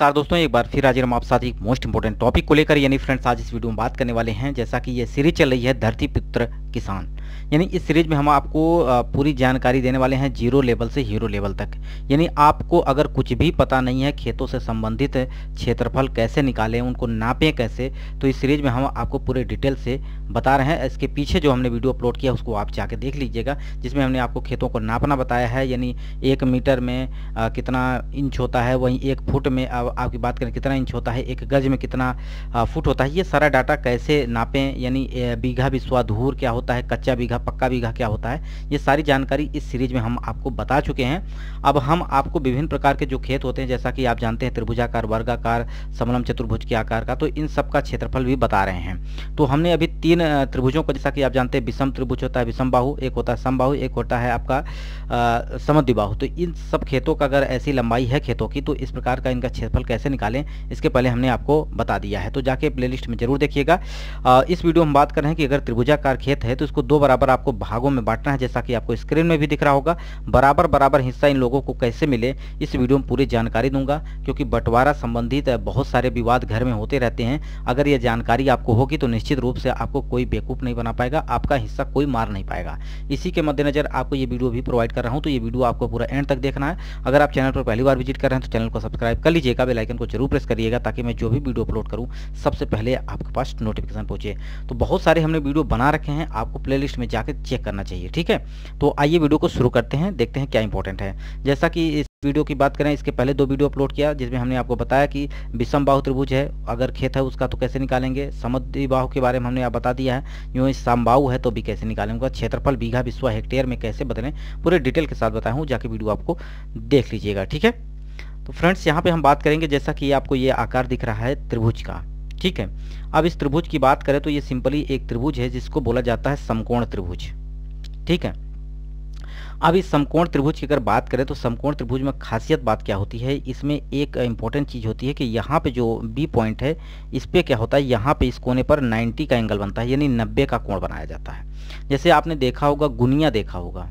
नमस्कार दोस्तों एक बार फिर आज हम आप साथ एक मोस्ट इंपोर्टेंट टॉपिक को लेकर यानी फ्रेंड्स आज इस वीडियो में बात करने वाले हैं जैसा कि ये सीरीज चल रही है धरती पुत्र किसान यानी इस सीरीज में हम आपको पूरी जानकारी देने वाले हैं जीरो लेवल से हीरो लेवल तक यानी आपको अगर कुछ भी पता नहीं है खेतों से संबंधित क्षेत्रफल कैसे निकालें उनको नापें कैसे तो इस सीरीज में हम आपको पूरे डिटेल से बता रहे हैं इसके पीछे जो हमने वीडियो अपलोड किया उसको आप जाके देख लीजिएगा जिसमें हमने आपको खेतों को नापना बताया है यानी एक मीटर में आ, कितना इंच होता है वहीं एक फुट में आपकी बात करें कितना इंच होता है एक गज में कितना आ, फुट होता है ये सारा डाटा कैसे नापें यानी बीघा भी धूर क्या होता है कच्चा बीघा पक्का बीघा क्या होता है ये सारी जानकारी इस सीरीज में हम आपको बता चुके हैं अब हम आपको विभिन्न प्रकार के जो खेत होते हैं जैसा कि आप जानते हैं त्रिभुजाकार वर्गाकार समलम चतुर्भुज के आकार का तो इन सब का क्षेत्रफल भी बता रहे हैं तो हमने अभी तीन त्रिभुजों को जैसा कि आप जानते हैं विषम त्रिभुज होता है विषम बाहु एक होता है समबाहु एक होता है आपका समद्विबाहु तो इन सब खेतों का अगर ऐसी लंबाई है खेतों की तो इस प्रकार का इनका क्षेत्रफल कैसे निकालें इसके पहले हमने आपको बता दिया है तो जाके प्ले में जरूर देखिएगा इस वीडियो में बात कर रहे हैं कि अगर त्रिभुजाकार खेत है तो इसको दो बार बराबर आपको भागों में बांटना है जैसा कि आपको स्क्रीन में भी दिख रहा होगा बराबर बराबर हिस्सा इन लोगों को कैसे मिले इस वीडियो में पूरी जानकारी दूंगा क्योंकि बंटवारा संबंधित बहुत सारे विवाद घर में होते रहते हैं अगर ये जानकारी आपको होगी तो निश्चित रूप से आपको कोई बेवकूफ़ नहीं बना पाएगा आपका हिस्सा कोई मार नहीं पाएगा इसी के मद्देनजर आपको ये वीडियो भी प्रोवाइड कर रहा हूँ तो ये वीडियो आपको पूरा एंड तक देखना है अगर आप चैनल पर पहली बार विजिट कर रहे हैं तो चैनल को सब्सक्राइब कर लीजिएगा बेलाइकन को जरूर प्रेस करिएगा ताकि मैं जो भी वीडियो अपलोड करूँ सबसे पहले आपके पास नोटिफिकेशन पहुंचे तो बहुत सारे हमने वीडियो बना रखे हैं आपको प्लेलिस्ट में जाकर चेक करना चाहिए ठीक है तो आइए वीडियो को शुरू करते हैं देखते हैं क्या इंपॉर्टेंट है जैसा कि इस वीडियो की बात करें इसके पहले दो वीडियो अपलोड किया जिसमें हमने आपको बताया कि विषम बाहु त्रिभुज है अगर खेत है उसका तो कैसे निकालेंगे समुद्री बाहु के बारे में हमने आप बता दिया है यूँ समबाहु है तो भी कैसे निकालेंगे क्षेत्रफल बीघा विश्व हेक्टेयर में कैसे बदलें पूरे डिटेल के साथ बताया हूँ जाके वीडियो आपको देख लीजिएगा ठीक है तो फ्रेंड्स यहाँ पे हम बात करेंगे जैसा कि आपको ये आकार दिख रहा है त्रिभुज का ठीक है अब इस त्रिभुज की बात करें तो ये सिंपली एक त्रिभुज है जिसको बोला जाता है समकोण त्रिभुज ठीक है अब इस समकोण त्रिभुज की अगर बात करें तो समकोण त्रिभुज में खासियत बात क्या होती है इसमें एक इम्पॉर्टेंट चीज़ होती है कि यहाँ पे जो बी पॉइंट है इस पर क्या होता है यहाँ पे इस कोने पर 90 का एंगल बनता है यानी 90 का कोण बनाया जाता है जैसे आपने देखा होगा गुनिया देखा होगा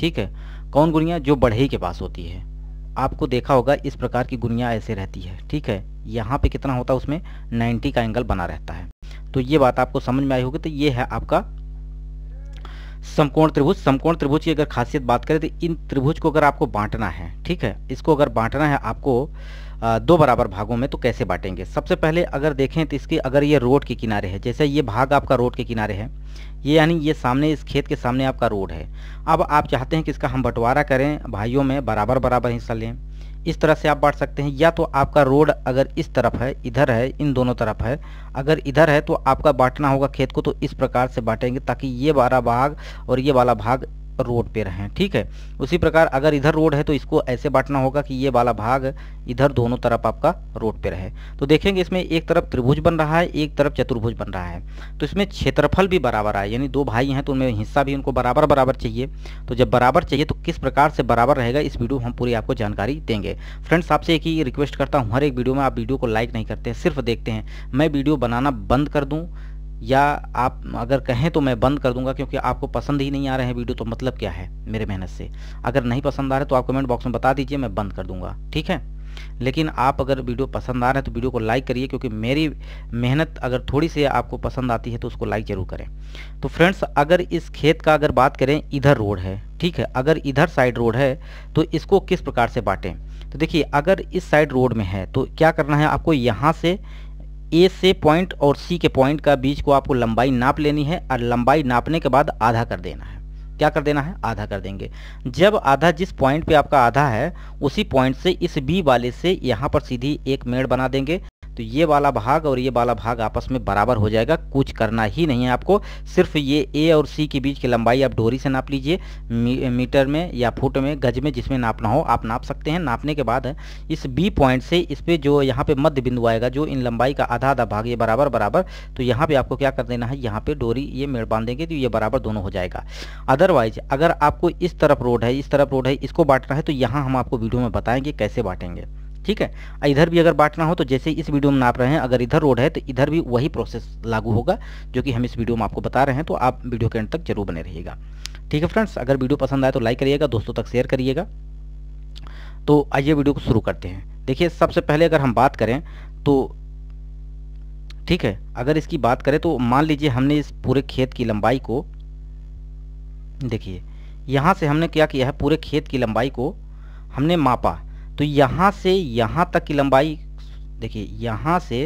ठीक है कौन गुनिया जो बढ़ई के पास होती है आपको देखा होगा इस प्रकार की गुनिया ऐसे रहती है ठीक है यहाँ पे कितना होता है उसमें 90 का एंगल बना रहता है तो ये बात आपको समझ में आई होगी तो ये है आपका समकोण त्रिभुज समकोण त्रिभुज की अगर खासियत बात करें तो इन त्रिभुज को अगर आपको बांटना है ठीक है इसको अगर बांटना है आपको दो बराबर भागों में तो कैसे बांटेंगे सबसे पहले अगर देखें तो इसके अगर ये रोड के किनारे है जैसे ये भाग आपका रोड के किनारे है ये यानी ये सामने इस खेत के सामने आपका रोड है अब आप चाहते हैं कि इसका हम बंटवारा करें भाइयों में बराबर बराबर हिस्सा लें इस तरह से आप बांट सकते हैं या तो आपका रोड अगर इस तरफ है इधर है इन दोनों तरफ है अगर इधर है तो आपका बांटना होगा खेत को तो इस प्रकार से बांटेंगे ताकि ये वाला भाग और ये वाला भाग रोड पे रहें ठीक है उसी प्रकार अगर इधर रोड है तो इसको ऐसे बांटना होगा कि ये वाला भाग इधर दोनों तरफ आपका रोड पे रहे तो देखेंगे इसमें एक तरफ त्रिभुज बन रहा है एक तरफ चतुर्भुज बन रहा है तो इसमें क्षेत्रफल भी बराबर है यानी दो भाई हैं तो उनमें हिस्सा भी उनको बराबर बराबर चाहिए तो जब बराबर चाहिए तो किस प्रकार से बराबर रहेगा इस वीडियो हम पूरी आपको जानकारी देंगे फ्रेंड्स आपसे एक ही रिक्वेस्ट करता हूँ हर एक वीडियो में आप वीडियो को लाइक नहीं करते सिर्फ देखते हैं मैं वीडियो बनाना बंद कर दूँ या आप अगर कहें तो मैं बंद कर दूंगा क्योंकि आपको पसंद ही नहीं आ रहे हैं वीडियो तो मतलब क्या है मेरे मेहनत से अगर नहीं पसंद आ रहे तो आप कमेंट बॉक्स में बता दीजिए मैं बंद कर दूंगा ठीक है लेकिन आप अगर वीडियो पसंद आ रहे हैं तो वीडियो को लाइक करिए क्योंकि मेरी मेहनत अगर थोड़ी सी आपको पसंद आती है तो उसको लाइक ज़रूर करें तो फ्रेंड्स अगर इस खेत का अगर बात करें इधर रोड है ठीक है अगर इधर साइड रोड है तो इसको किस प्रकार से बांटें तो देखिए अगर इस साइड रोड में है तो क्या करना है आपको यहाँ से ए से पॉइंट और सी के पॉइंट का बीच को आपको लंबाई नाप लेनी है और लंबाई नापने के बाद आधा कर देना है क्या कर देना है आधा कर देंगे जब आधा जिस पॉइंट पे आपका आधा है उसी पॉइंट से इस बी वाले से यहाँ पर सीधी एक मेड़ बना देंगे तो ये वाला भाग और ये वाला भाग आपस में बराबर हो जाएगा कुछ करना ही नहीं है आपको सिर्फ ये ए और सी के बीच की लंबाई आप डोरी से नाप लीजिए मी, मीटर में या फुट में गज में जिसमें नापना हो आप नाप सकते हैं नापने के बाद इस बी पॉइंट से इस पर जो यहाँ पे मध्य बिंदु आएगा जो इन लंबाई का आधा आधा भाग ये बराबर बराबर तो यहाँ पर आपको क्या कर देना है यहाँ पर डोरी ये मेड़ बांध देंगे तो ये बराबर दोनों हो जाएगा अदरवाइज अगर आपको इस तरफ रोड है इस तरफ रोड है इसको बांटना है तो यहाँ हम आपको वीडियो में बताएंगे कैसे बांटेंगे ठीक है इधर भी अगर बांटना हो तो जैसे इस वीडियो में नाप रहे हैं अगर इधर रोड है तो इधर भी वही प्रोसेस लागू हम्म। होगा जो कि हम इस वीडियो में आपको बता रहे हैं तो आप वीडियो के अंत तक जरूर बने रहिएगा ठीक है फ्रेंड्स अगर वीडियो पसंद आए तो लाइक करिएगा दोस्तों तक शेयर करिएगा तो आइए वीडियो को शुरू करते हैं देखिए सबसे पहले अगर हम बात करें तो ठीक है अगर इसकी बात करें तो मान लीजिए हमने इस पूरे खेत की लंबाई को देखिए यहाँ से हमने क्या किया है पूरे खेत की लंबाई को हमने मापा तो यहाँ से यहाँ तक की लंबाई देखिए यहाँ से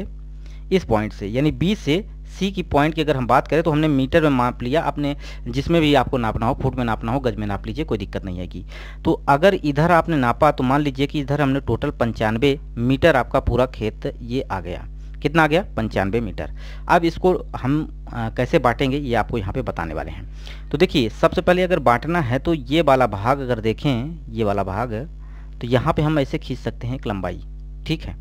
इस पॉइंट से यानी बी से सी की पॉइंट की अगर हम बात करें तो हमने मीटर में माप लिया अपने जिसमें भी आपको नापना हो फुट में नापना हो गज में नाप लीजिए कोई दिक्कत नहीं आएगी तो अगर इधर आपने नापा तो मान लीजिए कि इधर हमने टोटल पंचानवे मीटर आपका पूरा खेत ये आ गया कितना आ गया पंचानवे मीटर अब इसको हम आ, कैसे बांटेंगे ये आपको यहाँ पे बताने वाले हैं तो देखिए सबसे पहले अगर बांटना है तो ये वाला भाग अगर देखें ये वाला भाग तो यहाँ पे हम ऐसे खींच सकते हैं एक लंबाई ठीक है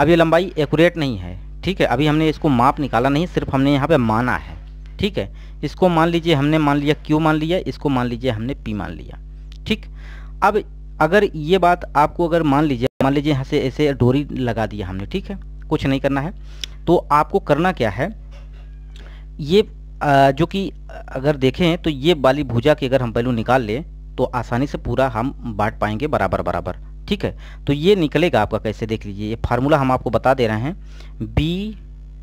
अब ये लंबाई एकूरेट नहीं है ठीक है अभी हमने इसको माप निकाला नहीं सिर्फ हमने यहाँ पे माना है ठीक है इसको मान लीजिए हमने मान लिया क्यू मान लिया इसको मान लीजिए हमने पी मान लिया ठीक अब अगर ये बात आपको अगर मान लीजिए मान लीजिए यहाँ से ऐसे डोरी लगा दिया हमने ठीक है कुछ नहीं करना है तो आपको करना क्या है ये जो कि अगर देखें तो ये वाली भुजा की अगर हम पहलू निकाल लें तो आसानी से पूरा हम बांट पाएंगे बराबर बराबर ठीक है तो ये निकलेगा आपका कैसे देख लीजिए ये फार्मूला हम आपको बता दे रहे हैं बी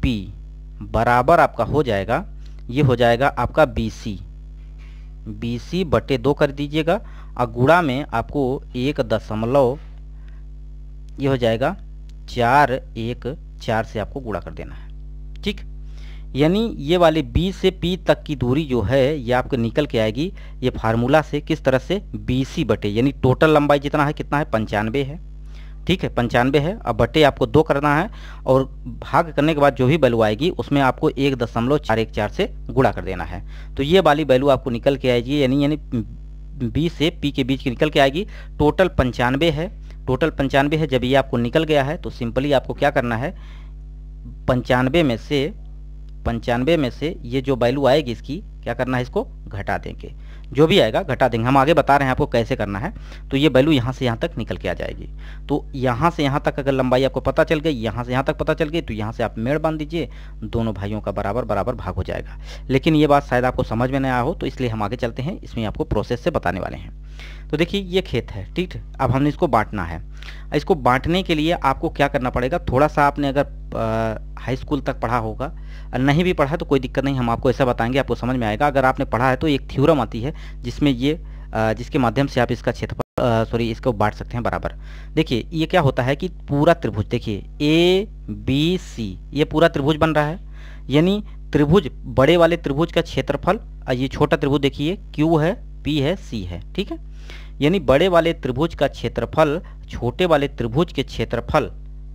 पी बराबर आपका हो जाएगा ये हो जाएगा आपका बी सी बी सी बटे दो कर दीजिएगा और गुड़ा में आपको एक दशमलव ये हो जाएगा चार एक चार से आपको गुड़ा कर देना है यानी ये वाले B से P तक की दूरी जो है ये आपको निकल के आएगी ये फार्मूला से किस तरह से बी सी बटे यानी टोटल लंबाई जितना है कितना है पंचानवे है ठीक है पंचानवे है अब बटे आपको दो करना है और भाग करने के बाद जो भी वैल्यू आएगी उसमें आपको एक दशमलव चार एक चार से गुड़ा कर देना है तो ये वाली वैल्यू आपको निकल के आएगी यानी यानी बी से पी के बीच की निकल के आएगी टोटल पंचानवे है टोटल पंचानवे है जब ये आपको निकल गया है तो सिंपली आपको क्या करना है पंचानवे में से पंचानवे में से ये जो वैल्यू आएगी इसकी क्या करना है इसको घटा देंगे जो भी आएगा घटा देंगे हम आगे बता रहे हैं आपको कैसे करना है तो ये वैल्यू यहाँ से यहाँ तक निकल के आ जाएगी तो यहाँ से यहाँ तक अगर लंबाई आपको पता चल गई यहाँ से यहाँ तक पता चल गई तो यहाँ से आप मेड़ बांध दीजिए दोनों भाइयों का बराबर बराबर भाग हो जाएगा लेकिन ये बात शायद आपको समझ में नहीं आया हो तो इसलिए हम आगे चलते हैं इसमें आपको प्रोसेस से बताने वाले हैं तो देखिए ये खेत है ठीक अब हमने इसको बांटना है इसको बांटने के लिए आपको क्या करना पड़ेगा थोड़ा सा आपने अगर हाई स्कूल तक पढ़ा होगा नहीं भी पढ़ा है तो कोई दिक्कत नहीं हम आपको ऐसा बताएंगे आपको समझ में आएगा अगर आपने पढ़ा है तो एक थ्योरम आती है जिसमें ये जिसके माध्यम से आप इसका क्षेत्रफल सॉरी इसको बांट सकते हैं बराबर देखिए ये क्या होता है कि पूरा त्रिभुज देखिए ए बी सी ये पूरा त्रिभुज बन रहा है यानी त्रिभुज बड़े वाले त्रिभुज का क्षेत्रफल ये छोटा त्रिभुज देखिए क्यू है पी है सी है ठीक है यानी बड़े वाले त्रिभुज का क्षेत्रफल छोटे वाले त्रिभुज के क्षेत्रफल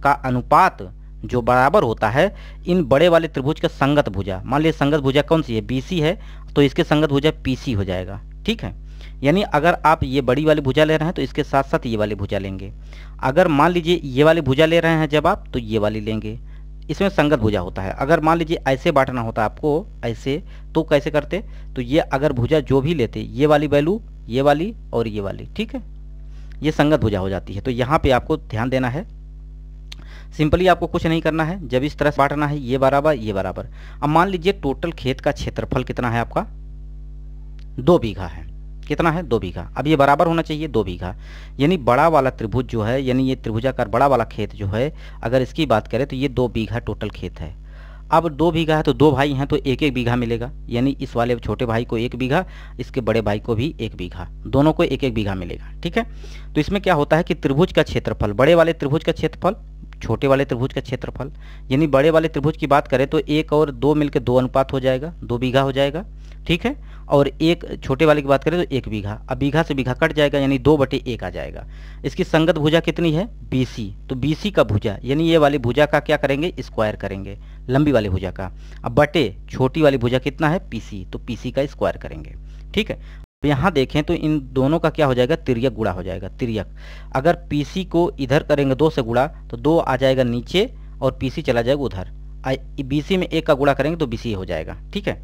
का अनुपात जो बराबर होता है इन बड़े वाले त्रिभुज का संगत भुजा मान लीजिए संगत भुजा कौन सी है बी है तो इसके संगत भुजा पी हो जाएगा ठीक है यानी अगर आप ये बड़ी वाली भुजा ले रहे हैं तो इसके साथ साथ ये वाली भुजा लेंगे अगर मान लीजिए ये वाली भुजा ले रहे हैं जब आप तो ये वाली लेंगे इसमें संगत भुजा होता है अगर मान लीजिए ऐसे बांटना होता आपको ऐसे तो कैसे करते तो ये अगर भुजा जो भी लेते ये वाली वैल्यू ये वाली और ये वाली ठीक है ये संगत भुजा हो जाती है तो यहाँ पे आपको ध्यान देना है सिंपली आपको कुछ नहीं करना है जब इस तरह से बांटना है ये बराबर ये बराबर अब मान लीजिए टोटल खेत का क्षेत्रफल कितना है आपका दो बीघा है कितना है दो बीघा अब ये बराबर होना चाहिए दो बीघा यानी बड़ा वाला त्रिभुज जो है यानी ये त्रिभुजाकार बड़ा वाला खेत जो है अगर इसकी बात करें तो ये दो बीघा टोटल खेत है अब दो बीघा है तो दो भाई हैं तो एक एक बीघा मिलेगा यानी इस वाले छोटे भाई को एक बीघा इसके बड़े भाई को भी एक बीघा दोनों को एक एक बीघा मिलेगा ठीक है तो इसमें क्या होता है कि त्रिभुज का क्षेत्रफल बड़े वाले त्रिभुज का क्षेत्रफल छोटे वाले त्रिभुज का क्षेत्रफल यानी बड़े वाले त्रिभुज की बात करें तो एक और दो मिलकर दो अनुपात हो जाएगा दो बीघा हो जाएगा ठीक है और एक छोटे वाले की बात करें तो एक बीघा अब बीघा से बीघा कट जाएगा यानी दो बटे एक आ जाएगा इसकी संगत भुजा कितनी है बी तो बी का भुजा यानी ये वाली भुजा का क्या करेंगे स्क्वायर करेंगे लंबी वाली भुजा का अब बटे छोटी वाली भुजा कितना है पी तो पी का स्क्वायर करेंगे ठीक है तो यहाँ देखें तो इन दोनों का क्या हो जाएगा तिरक गुड़ा हो जाएगा तिरक अगर पीसी को इधर करेंगे दो से गुड़ा तो दो आ जाएगा नीचे और पीसी चला जाएगा उधर बीसी में एक का गुड़ा करेंगे तो बीसी हो जाएगा ठीक है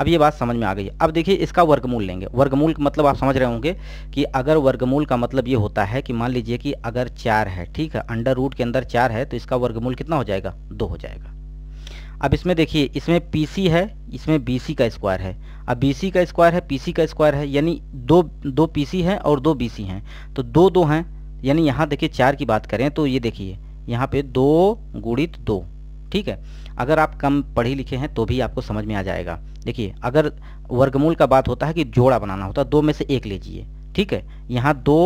अब ये बात समझ में आ गई अब देखिए इसका वर्गमूल लेंगे वर्गमूल का मतलब आप समझ रहे होंगे कि अगर वर्गमूल का मतलब ये होता है कि मान लीजिए कि अगर चार है ठीक है अंडर रूट के अंदर चार है तो इसका वर्गमूल कितना हो जाएगा दो हो जाएगा अब इसमें देखिए इसमें पी सी है इसमें बी सी का स्क्वायर है अब बी सी का स्क्वायर है पी सी का स्क्वायर है यानी दो दो पी सी और दो बी सी हैं तो दो दो हैं यानी यहाँ देखिए चार की बात करें तो ये देखिए यहाँ पे दो गुणित दो ठीक है अगर आप कम पढ़े लिखे हैं तो भी आपको समझ में आ जाएगा देखिए अगर वर्गमूल का बात होता है कि जोड़ा बनाना होता है दो में से एक लीजिए ठीक है यहाँ दो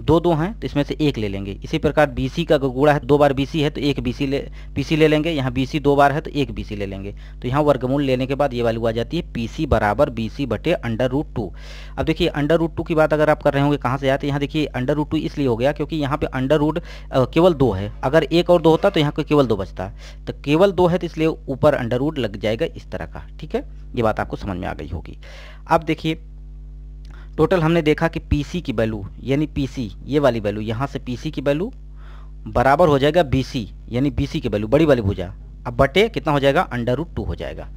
दो दो हैं तो इसमें से एक ले लेंगे इसी प्रकार बीसी का गुड़ा है दो बार बीसी है तो एक बीसी ले पीसी ले लेंगे यहाँ बीसी दो बार है तो एक बीसी ले लेंगे तो यहाँ वर्गमूल लेने के बाद ये वैल्यू आ जाती है पीसी बराबर बीसी बटे अंडर रूट टू अब देखिए अंडर रूट टू की बात अगर आप कर रहे होंगे कहाँ से आए तो यहाँ देखिए अंडर रूट टू इसलिए हो गया क्योंकि यहाँ पे अंडर रूट केवल दो है अगर एक और दो होता तो यहाँ को केवल दो बचता तो केवल दो है तो इसलिए ऊपर अंडर रूट लग जाएगा इस तरह का ठीक है ये बात आपको समझ में आ गई होगी अब देखिए टोटल हमने देखा कि पी की वैल्यू यानी पी ये वाली वैल्यू यहाँ से पी की वैल्यू बराबर हो जाएगा बी यानी बी की वैल्यू बड़ी वाली भुजा अब बटे कितना हो जाएगा अंडर रूट टू हो जाएगा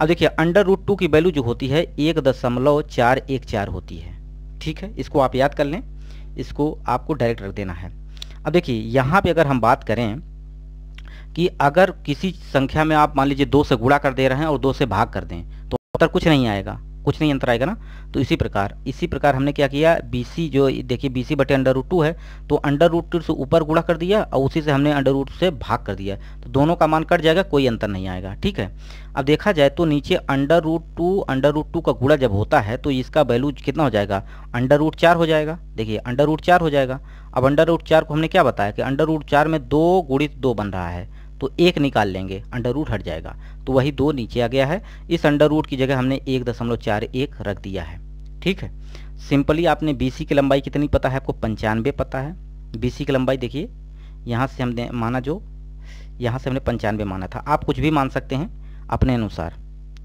अब देखिए अंडर रूट टू की वैल्यू जो होती है एक दशमलव चार एक चार होती है ठीक है इसको आप याद कर लें इसको आपको डायरेक्ट रख देना है अब देखिए यहाँ पे अगर हम बात करें कि अगर किसी संख्या में आप मान लीजिए दो से गुणा कर दे रहे हैं और दो से भाग कर दें तो उत्तर कुछ नहीं आएगा कुछ नहीं अंतर आएगा ना तो इसी प्रकार इसी प्रकार हमने क्या किया बीसी जो देखिए बीसी बटे अंडर रूट टू है तो अंडर रूट टू से ऊपर गुणा कर दिया और उसी से हमने अंडर रूट से भाग कर दिया तो दोनों का मान कट जाएगा कोई अंतर नहीं आएगा ठीक है अब देखा जाए तो नीचे under root two under root two का गुड़ा जब होता है तो इसका वैल्यू कितना हो जाएगा अंडर रूट चार हो जाएगा देखिए अंडर रूट चार हो जाएगा अब अंडर रूट चार को हमने क्या बताया कि अंडर रूट चार में दो गुणित दो बन रहा है तो एक निकाल लेंगे अंडर रूट हट जाएगा तो वही दो नीचे आ गया है इस अंडर रूट की जगह हमने एक दशमलव चार एक रख दिया है ठीक है सिंपली आपने बी की लंबाई कितनी पता है आपको पंचानवे पता है बी की लंबाई देखिए यहाँ से हमने माना जो यहाँ से हमने पंचानवे माना था आप कुछ भी मान सकते हैं अपने अनुसार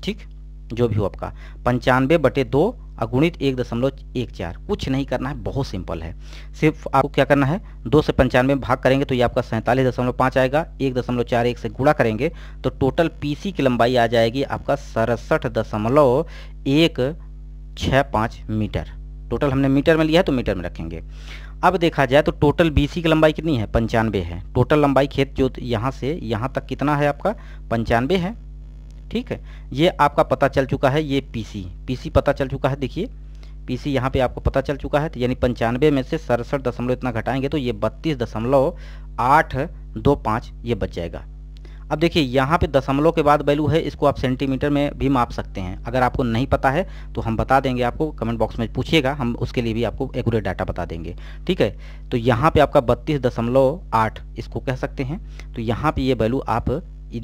ठीक जो भी हो आपका पंचानवे बटे दो अगुणित एक दशमलव एक चार कुछ नहीं करना है बहुत सिंपल है सिर्फ आपको क्या करना है दो से पंचानवे भाग करेंगे तो ये आपका सैंतालीस दशमलव पाँच आएगा एक दशमलव चार एक से गुणा करेंगे तो टोटल पीसी की लंबाई आ जाएगी आपका सड़सठ दशमलव एक छः पाँच मीटर टोटल हमने मीटर में लिया है तो मीटर में रखेंगे अब देखा जाए तो टोटल बीसी की लंबाई कितनी है पंचानवे है टोटल लंबाई खेत जो यहाँ से यहाँ तक कितना है आपका पंचानवे है ठीक है ये आपका पता चल चुका है ये पीसी पीसी पता चल चुका है देखिए पीसी यहाँ पे आपको पता चल चुका है तो यानी पंचानवे में से सड़सठ दशमलव इतना घटाएंगे तो ये बत्तीस दशमलव आठ दो पाँच ये बच जाएगा अब देखिए यहाँ पे दशमलव के बाद वैल्यू है इसको आप सेंटीमीटर में भी माप सकते हैं अगर आपको नहीं पता है तो हम बता देंगे आपको कमेंट बॉक्स में पूछिएगा हम उसके लिए भी आपको एकूरेट डाटा बता देंगे ठीक है तो यहाँ पे आपका बत्तीस दशमलव आठ इसको कह सकते हैं तो यहाँ पे ये वैल्यू आप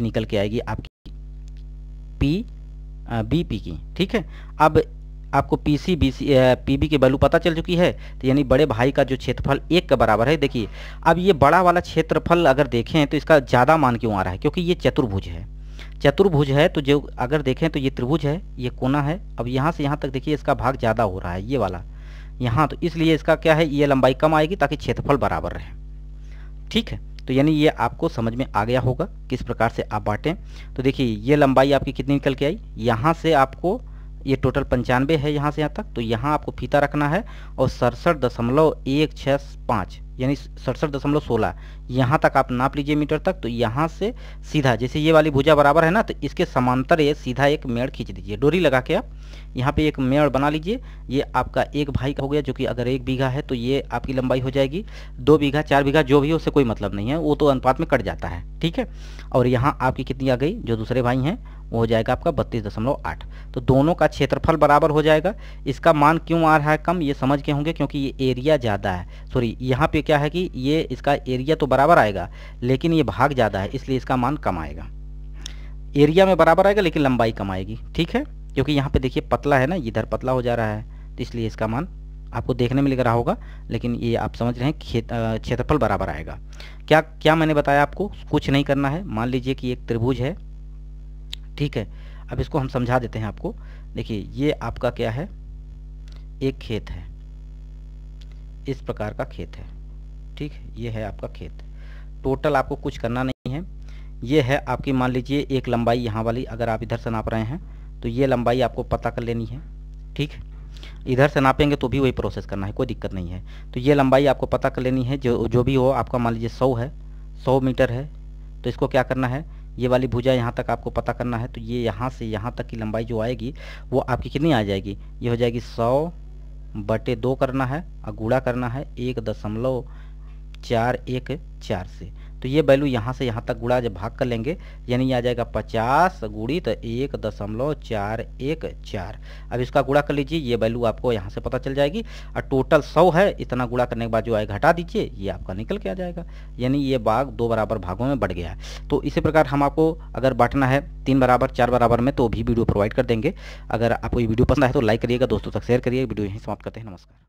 निकल के आएगी आपकी पी बी पी की ठीक है अब आपको P C B C P B की वैल्यू पता चल चुकी है तो यानी बड़े भाई का जो क्षेत्रफल एक के बराबर है देखिए अब ये बड़ा वाला क्षेत्रफल अगर देखें तो इसका ज़्यादा मान क्यों आ रहा है क्योंकि ये चतुर्भुज है चतुर्भुज है तो जो अगर देखें तो ये त्रिभुज है ये कोना है अब यहाँ से यहाँ तक देखिए इसका भाग ज़्यादा हो रहा है ये वाला यहाँ तो इसलिए इसका क्या है ये लंबाई कम आएगी ताकि क्षेत्रफल बराबर रहे ठीक है तो यानी ये आपको समझ में आ गया होगा किस प्रकार से आप बांटें तो देखिए ये लंबाई आपकी कितनी निकल के आई यहाँ से आपको ये टोटल पंचानवे है यहाँ से यहाँ तक तो यहाँ आपको फीता रखना है और सड़सठ दशमलव एक छः पाँच यानी सड़सठ दशमलव सोलह यहाँ तक आप नाप लीजिए मीटर तक तो यहाँ से सीधा जैसे ये वाली भुजा बराबर है ना तो इसके समांतर ये सीधा एक मेड़ खींच दीजिए डोरी लगा के आप यहाँ पे एक मेयर बना लीजिए ये आपका एक भाई का हो गया जो कि अगर एक बीघा है तो ये आपकी लंबाई हो जाएगी दो बीघा चार बीघा जो भी हो उससे कोई मतलब नहीं है वो तो अनुपात में कट जाता है ठीक है और यहाँ आपकी कितनी आ गई जो दूसरे भाई हैं वो हो जाएगा आपका बत्तीस दशमलव आठ तो दोनों का क्षेत्रफल बराबर हो जाएगा इसका मान क्यों आ रहा है कम ये समझ के होंगे क्योंकि ये एरिया ज़्यादा है सॉरी यहाँ पे क्या है कि ये इसका एरिया तो बराबर आएगा लेकिन ये भाग ज़्यादा है इसलिए इसका मान कम आएगा एरिया में बराबर आएगा लेकिन लंबाई कम आएगी ठीक है क्योंकि यहाँ पे देखिए पतला है ना इधर पतला हो जा रहा है तो इसलिए इसका मान आपको देखने में लग रहा होगा लेकिन ये आप समझ रहे हैं खेत क्षेत्रफल बराबर आएगा क्या क्या मैंने बताया आपको कुछ नहीं करना है मान लीजिए कि एक त्रिभुज है ठीक है अब इसको हम समझा देते हैं आपको देखिए ये आपका क्या है एक खेत है इस प्रकार का खेत है ठीक है ये है आपका खेत टोटल आपको कुछ करना नहीं है ये है आपकी मान लीजिए एक लंबाई यहाँ वाली अगर आप इधर से नाप रहे हैं तो ये लंबाई आपको पता कर लेनी है ठीक इधर से नापेंगे तो भी वही प्रोसेस करना है कोई दिक्कत नहीं है तो ये लंबाई आपको पता कर लेनी है जो जो भी हो आपका मान लीजिए सौ है सौ मीटर है तो इसको क्या करना है ये वाली भुजा यहाँ तक आपको पता करना है तो ये यहाँ से यहाँ तक की लंबाई जो आएगी वो आपकी कितनी आ जाएगी ये हो जाएगी सौ बटे दो करना है और गुड़ा करना है एक दशमलव चार एक चार से तो ये वैल्यू यहाँ से यहाँ तक गुड़ा जब भाग कर लेंगे यानी आ जाएगा पचास गुड़ित तो एक दशमलव चार एक चार अब इसका गुड़ा कर लीजिए ये वैल्यू आपको यहाँ से पता चल जाएगी और टोटल सौ है इतना गुड़ा करने के बाद जो आए घटा दीजिए ये आपका निकल के आ जाएगा यानी ये भाग दो बराबर भागों में बढ़ गया तो इसी प्रकार हम आपको अगर बांटना है तीन बराबर चार बराबर में तो भी वीडियो प्रोवाइड कर देंगे अगर आपको ये वीडियो पसंद आए तो लाइक करिएगा दोस्तों तक शेयर करिए वीडियो यहीं समाप्त करते हैं नमस्कार